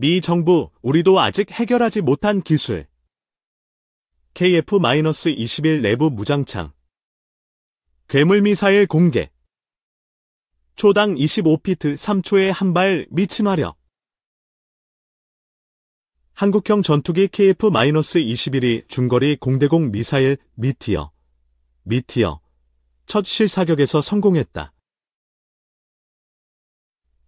미 정부, 우리도 아직 해결하지 못한 기술. KF-21 내부 무장창. 괴물미사일 공개. 초당 25피트 3초에 한 발 미친 화력. 한국형 전투기 KF-21이 중거리 공대공 미사일 미티어, 미티어, 첫 실사격에서 성공했다.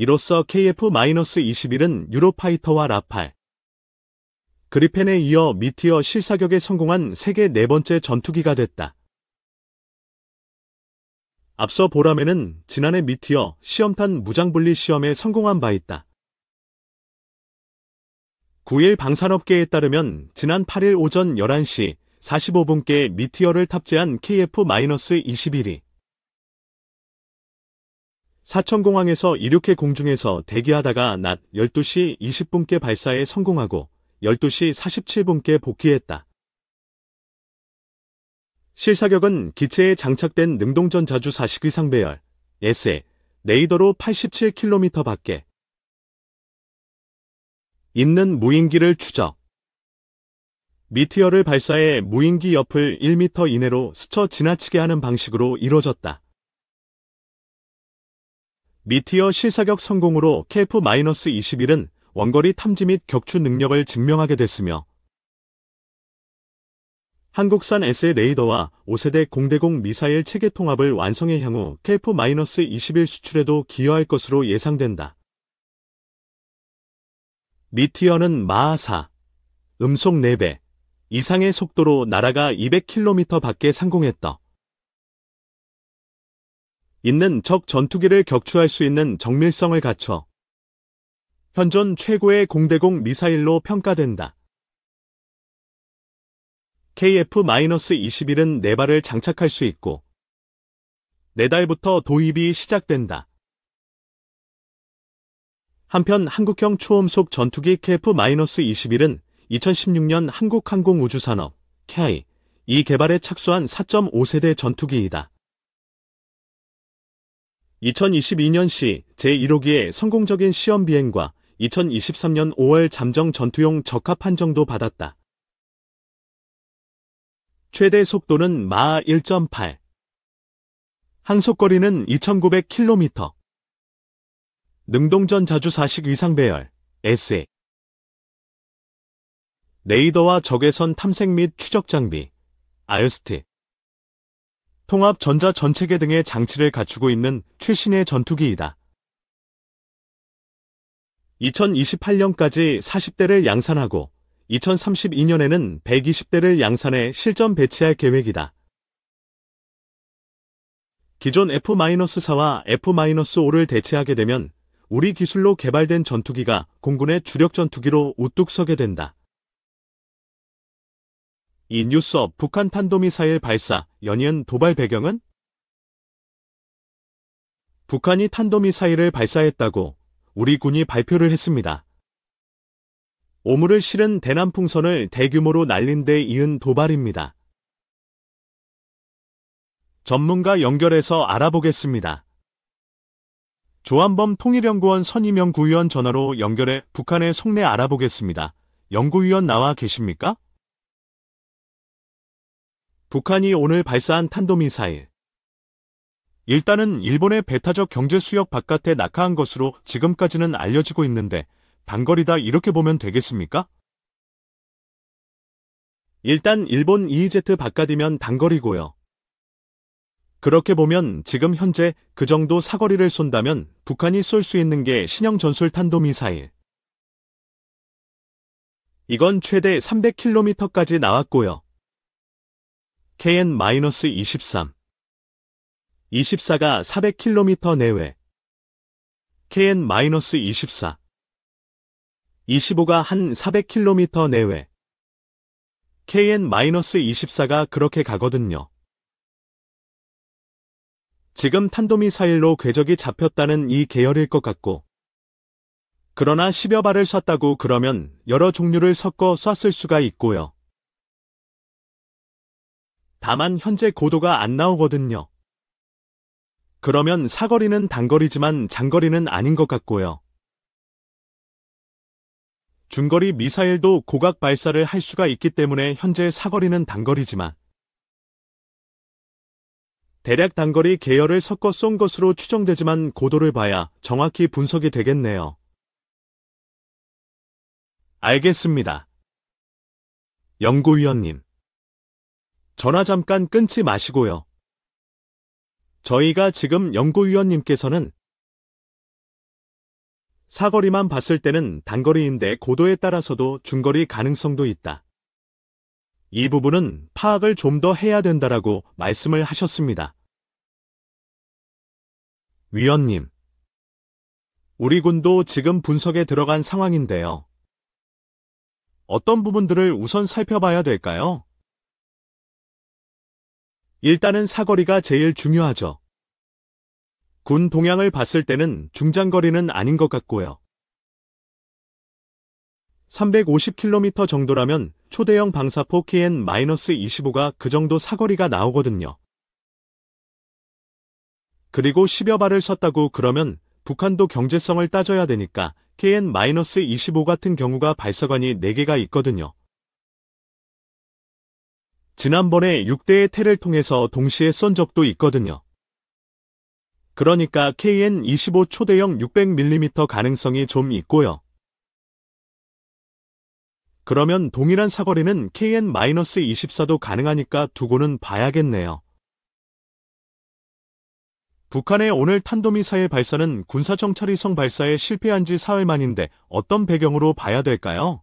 이로써 KF-21은 유로파이터와 라팔, 그리펜에 이어 미티어 실사격에 성공한 세계 네 번째 전투기가 됐다. 앞서 보라매는 지난해 미티어 시험탄 무장분리 시험에 성공한 바 있다. 9일 방산업계에 따르면 지난 8일 오전 11시 45분께 미티어를 탑재한 KF-21이 사천공항에서 이륙해 공중에서 대기하다가 낮 12시 20분께 발사에 성공하고 12시 47분께 복귀했다. 실사격은 기체에 장착된 능동전자주 40기상 배열 S의 레이더로 87km 밖에 있는 무인기를 추적. 미티어를 발사해 무인기 옆을 1m 이내로 스쳐 지나치게 하는 방식으로 이뤄졌다. 미티어 실사격 성공으로 KF-21은 원거리 탐지 및 격추 능력을 증명하게 됐으며 한국산 SL 레이더와 5세대 공대공 미사일 체계 통합을 완성해 향후 KF-21 수출에도 기여할 것으로 예상된다. 미티어는 마하4, 음속 4배 이상의 속도로 날아가 200km 밖에 상공했다. 있는 적 전투기를 격추할 수 있는 정밀성을 갖춰 현존 최고의 공대공 미사일로 평가된다. KF-21은 4발을 장착할 수 있고 내달부터 네 도입이 시작된다. 한편 한국형 초음속 전투기 KF-21은 2016년 한국항공우주산업 KI 이 개발에 착수한 4.5세대 전투기이다. 2022년 시 제1호기의 성공적인 시험 비행과 2023년 5월 잠정 전투용 적합 판정도 받았다. 최대 속도는 마하 1.8 항속거리는 2,900km 능동전 자주사식 위상 배열 SA 레이더와 적외선 탐색 및 추적 장비 IST 통합 전자 전체계 등의 장치를 갖추고 있는 최신의 전투기이다. 2028년까지 40대를 양산하고 2032년에는 120대를 양산해 실전 배치할 계획이다. 기존 F-4와 F-5를 대체하게 되면 우리 기술로 개발된 전투기가 공군의 주력 전투기로 우뚝 서게 된다. 이 뉴스업 북한 탄도미사일 발사 연이은 도발 배경은? 북한이 탄도미사일을 발사했다고 우리 군이 발표를 했습니다. 오물을 실은 대남풍선을 대규모로 날린 데 이은 도발입니다. 전문가 연결해서 알아보겠습니다. 조한범 통일연구원 선임연구위원 전화로 연결해 북한의 속내 알아보겠습니다. 연구위원 나와 계십니까? 북한이 오늘 발사한 탄도미사일. 일단은 일본의 배타적 경제 수역 바깥에 낙하한 것으로 지금까지는 알려지고 있는데 단거리다 이렇게 보면 되겠습니까? 일단 일본 EEZ 바깥이면 단거리고요. 그렇게 보면 지금 현재 그 정도 사거리를 쏜다면 북한이 쏠 수 있는 게 신형 전술 탄도미사일. 이건 최대 300km까지 나왔고요. KN-23 24가 400km 내외 KN-24 25가 한 400km 내외 KN-24가 그렇게 가거든요. 지금 탄도미사일로 궤적이 잡혔다는 이 계열일 것 같고 그러나 10여 발을 쐈다고 그러면 여러 종류를 섞어 쐈을 수가 있고요. 다만 현재 고도가 안 나오거든요. 그러면 사거리는 단거리지만 장거리는 아닌 것 같고요. 중거리 미사일도 고각 발사를 할 수가 있기 때문에 현재 사거리는 단거리지만 대략 단거리 계열을 섞어 쏜 것으로 추정되지만 고도를 봐야 정확히 분석이 되겠네요. 알겠습니다. 연구위원님 전화 잠깐 끊지 마시고요. 저희가 지금 연구위원님께서는 사거리만 봤을 때는 단거리인데 고도에 따라서도 중거리 가능성도 있다. 이 부분은 파악을 좀 더 해야 된다라고 말씀을 하셨습니다. 위원님, 우리 군도 지금 분석에 들어간 상황인데요. 어떤 부분들을 우선 살펴봐야 될까요? 일단은 사거리가 제일 중요하죠. 군 동향을 봤을 때는 중장거리는 아닌 것 같고요. 350km 정도라면 초대형 방사포 KN-25가 그 정도 사거리가 나오거든요. 그리고 10여 발을 썼다고 그러면 북한도 경제성을 따져야 되니까 KN-25 같은 경우가 발사관이 4개가 있거든요. 지난번에 6대의 테를 통해서 동시에 쏜 적도 있거든요. 그러니까 KN25 초대형 600mm 가능성이 좀 있고요. 그러면 동일한 사거리는 KN-24도 가능하니까 두고는 봐야겠네요. 북한의 오늘 탄도미사일 발사는 군사정찰위성 발사에 실패한 지 사흘 만인데 어떤 배경으로 봐야 될까요?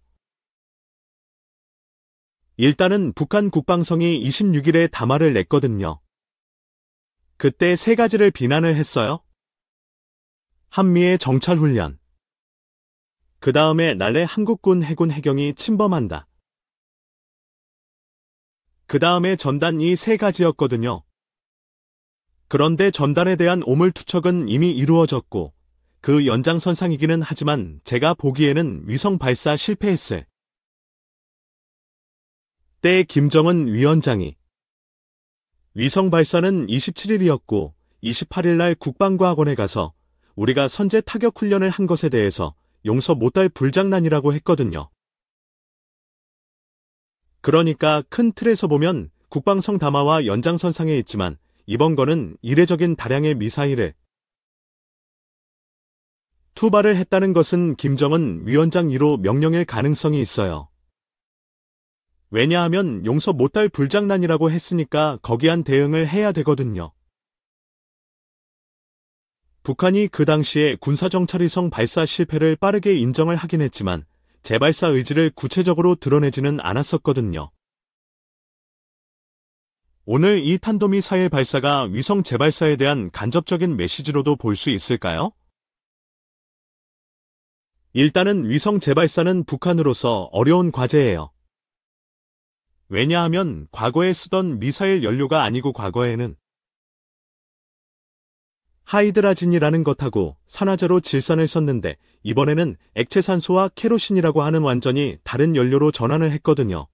일단은 북한 국방성이 26일에 담화를 냈거든요. 그때 세 가지를 비난을 했어요. 한미의 정찰훈련. 그 다음에 날래 한국군 해군 해경이 침범한다. 그 다음에 전단 이세 가지였거든요. 그런데 전단에 대한 오물투척은 이미 이루어졌고 그 연장선상이기는 하지만 제가 보기에는 위성 발사 실패했을 때 김정은 위원장이 위성 발사는 27일이었고 28일 날 국방과학원에 가서 우리가 선제 타격 훈련을 한 것에 대해서 용서 못할 불장난이라고 했거든요. 그러니까 큰 틀에서 보면 국방성 담화와 연장선상에 있지만 이번 거는 이례적인 다량의 미사일에 투발을 했다는 것은 김정은 위원장 이로 명령일 가능성이 있어요. 왜냐하면 용서 못할 불장난이라고 했으니까 거기한 대응을 해야 되거든요. 북한이 그 당시에 군사정찰위성 발사 실패를 빠르게 인정을 하긴 했지만 재발사 의지를 구체적으로 드러내지는 않았었거든요. 오늘 이 탄도미 사일 발사가 위성 재발사에 대한 간접적인 메시지로도 볼 수 있을까요? 일단은 위성 재발사는 북한으로서 어려운 과제예요. 왜냐하면 과거에 쓰던 미사일 연료가 아니고 과거에는 하이드라진이라는 것하고 산화제로 질산을 썼는데 이번에는 액체산소와 케로신이라고 하는 완전히 다른 연료로 전환을 했거든요.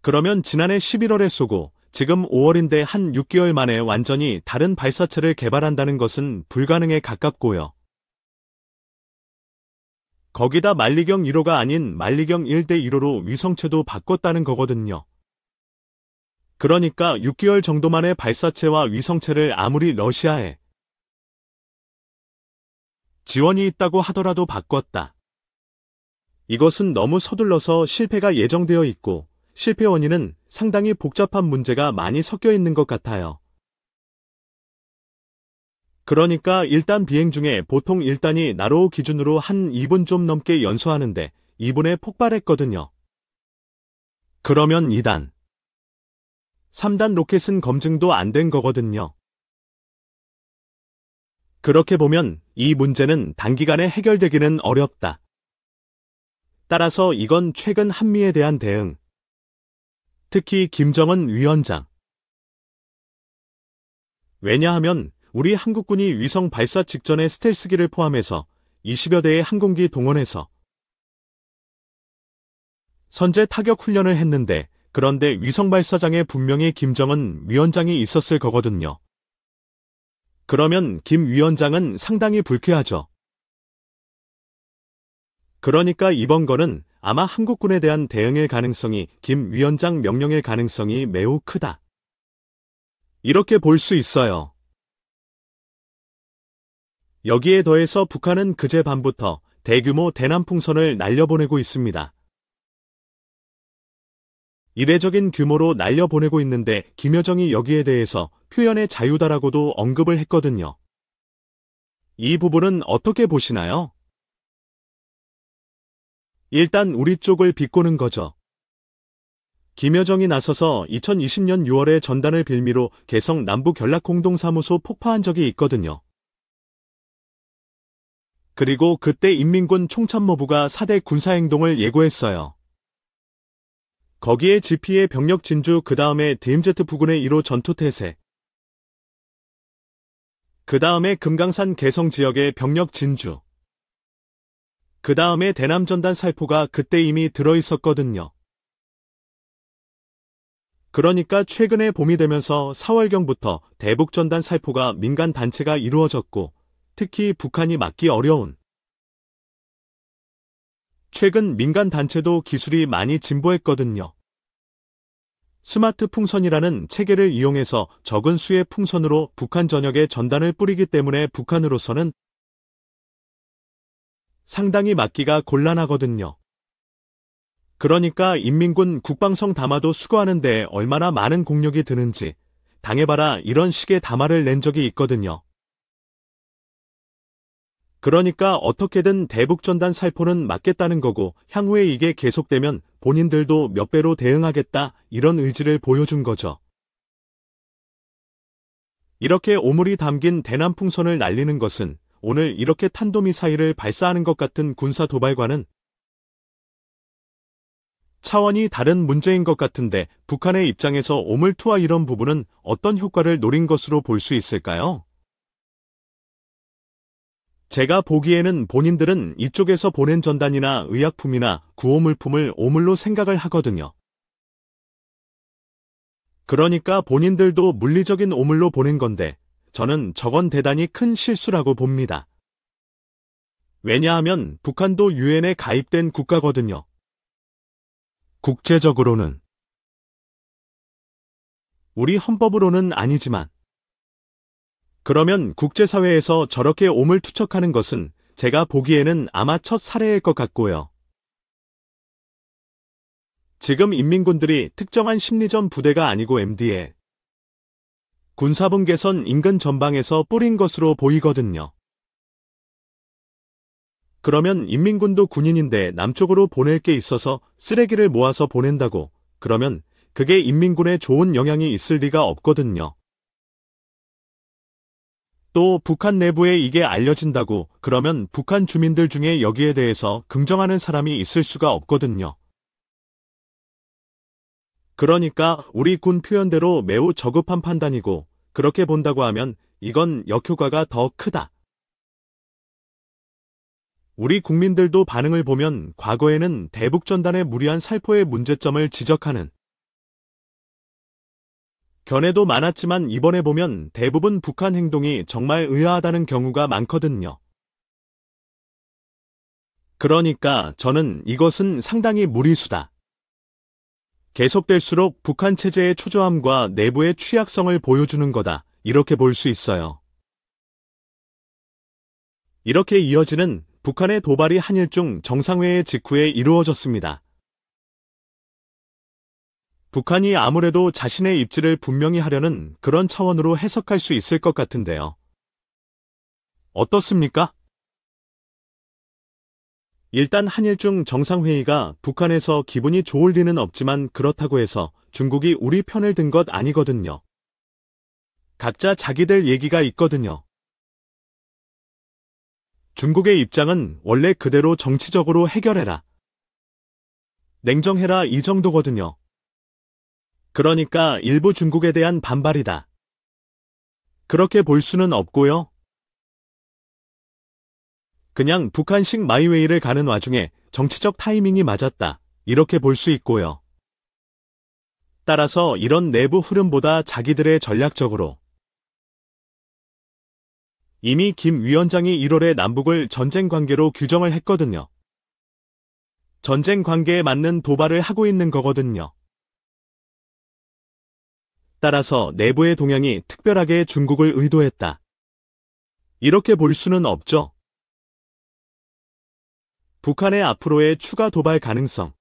그러면 지난해 11월에 쏘고 지금 5월인데 한 6개월 만에 완전히 다른 발사체를 개발한다는 것은 불가능에 가깝고요. 거기다 만리경 1호가 아닌 만리경 1대 1호로 위성체도 바꿨다는 거거든요. 그러니까 6개월 정도 만에 발사체와 위성체를 아무리 러시아에 지원이 있다고 하더라도 바꿨다. 이것은 너무 서둘러서 실패가 예정되어 있고 실패 원인은 상당히 복잡한 문제가 많이 섞여 있는 것 같아요. 그러니까 일단 비행 중에 보통 일단이 나로 기준으로 한 2분 좀 넘게 연소하는데 2분에 폭발했거든요. 그러면 2단. 3단 로켓은 검증도 안 된 거거든요. 그렇게 보면 이 문제는 단기간에 해결되기는 어렵다. 따라서 이건 최근 한미에 대한 대응. 특히 김정은 위원장. 왜냐하면 우리 한국군이 위성 발사 직전의 스텔스기를 포함해서 20여 대의 항공기 동원해서 선제 타격 훈련을 했는데 그런데 위성 발사장에 분명히 김정은 위원장이 있었을 거거든요. 그러면 김 위원장은 상당히 불쾌하죠. 그러니까 이번 거는 아마 한국군에 대한 대응일 가능성이 김 위원장 명령일 가능성이 매우 크다. 이렇게 볼 수 있어요. 여기에 더해서 북한은 그제 밤부터 대규모 대남풍선을 날려보내고 있습니다. 이례적인 규모로 날려보내고 있는데 김여정이 여기에 대해서 표현의 자유다라고도 언급을 했거든요. 이 부분은 어떻게 보시나요? 일단 우리 쪽을 비꼬는 거죠. 김여정이 나서서 2020년 6월에 전단을 빌미로 개성 남부 연락공동사무소 폭파한 적이 있거든요. 그리고 그때 인민군 총참모부가 4대 군사행동을 예고했어요. 거기에 지피의 병력 진주 그 다음에 DMZ 부근의 1호 전투태세 그 다음에 금강산 개성 지역의 병력 진주 그 다음에 대남전단 살포가 그때 이미 들어있었거든요. 그러니까 최근에 봄이 되면서 4월경부터 대북전단 살포가 민간단체가 이루어졌고 특히 북한이 막기 어려운 최근 민간 단체도 기술이 많이 진보했거든요. 스마트 풍선이라는 체계를 이용해서 적은 수의 풍선으로 북한 전역에 전단을 뿌리기 때문에 북한으로서는 상당히 막기가 곤란하거든요. 그러니까 인민군 국방성 담화도 수거하는 데 얼마나 많은 공력이 드는지 당해봐라 이런 식의 담화를 낸 적이 있거든요. 그러니까 어떻게든 대북전단 살포는 막겠다는 거고 향후에 이게 계속되면 본인들도 몇 배로 대응하겠다 이런 의지를 보여준 거죠. 이렇게 오물이 담긴 대남풍선을 날리는 것은 오늘 이렇게 탄도미사일을 발사하는 것 같은 군사 도발과는 차원이 다른 문제인 것 같은데 북한의 입장에서 오물투와 이런 부분은 어떤 효과를 노린 것으로 볼 수 있을까요? 제가 보기에는 본인들은 이쪽에서 보낸 전단이나 의약품이나 구호물품을 오물로 생각을 하거든요. 그러니까 본인들도 물리적인 오물로 보낸 건데 저는 저건 대단히 큰 실수라고 봅니다. 왜냐하면 북한도 유엔에 가입된 국가거든요. 국제적으로는 우리 헌법으로는 아니지만 그러면 국제사회에서 저렇게 옴을 투척하는 것은 제가 보기에는 아마 첫 사례일 것 같고요. 지금 인민군들이 특정한 심리전 부대가 아니고 MD에 군사분계선 인근 전방에서 뿌린 것으로 보이거든요. 그러면 인민군도 군인인데 남쪽으로 보낼 게 있어서 쓰레기를 모아서 보낸다고 그러면 그게 인민군에 좋은 영향이 있을 리가 없거든요. 또 북한 내부에 이게 알려진다고 그러면 북한 주민들 중에 여기에 대해서 긍정하는 사람이 있을 수가 없거든요. 그러니까 우리 군 표현대로 매우 저급한 판단이고 그렇게 본다고 하면 이건 역효과가 더 크다. 우리 국민들도 반응을 보면 과거에는 대북전단의 무리한 살포의 문제점을 지적하는 견해도 많았지만 이번에 보면 대부분 북한 행동이 정말 의아하다는 경우가 많거든요. 그러니까 저는 이것은 상당히 무리수다. 계속될수록 북한 체제의 초조함과 내부의 취약성을 보여주는 거다. 이렇게 볼 수 있어요. 이렇게 이어지는 북한의 도발이 한일중 정상회의 직후에 이루어졌습니다. 북한이 아무래도 자신의 입지를 분명히 하려는 그런 차원으로 해석할 수 있을 것 같은데요. 어떻습니까? 일단 한일중 정상회의가 북한에서 기분이 좋을 리는 없지만 그렇다고 해서 중국이 우리 편을 든 것 아니거든요. 각자 자기들 얘기가 있거든요. 중국의 입장은 원래 그대로 정치적으로 해결해라. 냉정해라 이 정도거든요. 그러니까 일부 중국에 대한 반발이다. 그렇게 볼 수는 없고요. 그냥 북한식 마이웨이를 가는 와중에 정치적 타이밍이 맞았다. 이렇게 볼 수 있고요. 따라서 이런 내부 흐름보다 자기들의 전략적으로 이미 김 위원장이 1월에 남북을 전쟁 관계로 규정을 했거든요. 전쟁 관계에 맞는 도발을 하고 있는 거거든요. 따라서 내부의 동향이 특별하게 중국을 의도했다. 이렇게 볼 수는 없죠. 북한의 앞으로의 추가 도발 가능성.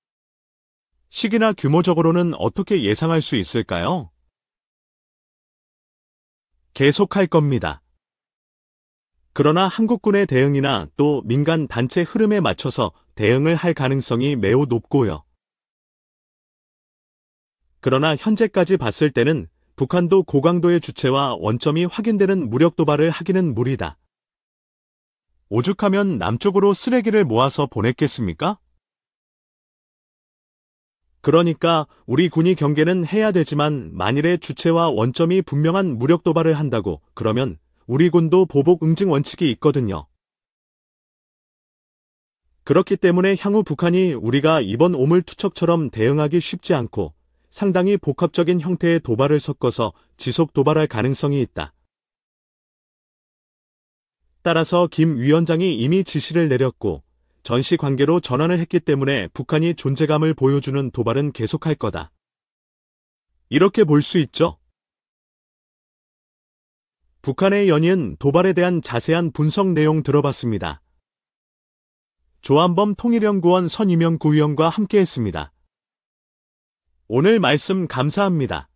시기나 규모적으로는 어떻게 예상할 수 있을까요? 계속할 겁니다. 그러나 한국군의 대응이나 또 민간 단체 흐름에 맞춰서 대응을 할 가능성이 매우 높고요. 그러나 현재까지 봤을 때는 북한도 고강도의 주체와 원점이 확인되는 무력 도발을 하기는 무리다. 오죽하면 남쪽으로 쓰레기를 모아서 보냈겠습니까? 그러니까 우리 군이 경계는 해야 되지만 만일의 주체와 원점이 분명한 무력 도발을 한다고 그러면 우리 군도 보복 응징 원칙이 있거든요. 그렇기 때문에 향후 북한이 우리가 이번 오물 투척처럼 대응하기 쉽지 않고 상당히 복합적인 형태의 도발을 섞어서 지속 도발할 가능성이 있다. 따라서 김 위원장이 이미 지시를 내렸고 전시 관계로 전환을 했기 때문에 북한이 존재감을 보여주는 도발은 계속할 거다. 이렇게 볼 수 있죠. 북한의 연인 도발에 대한 자세한 분석 내용 들어봤습니다. 조한범 통일연구원 선임연 구위원과 함께했습니다. 오늘 말씀 감사합니다.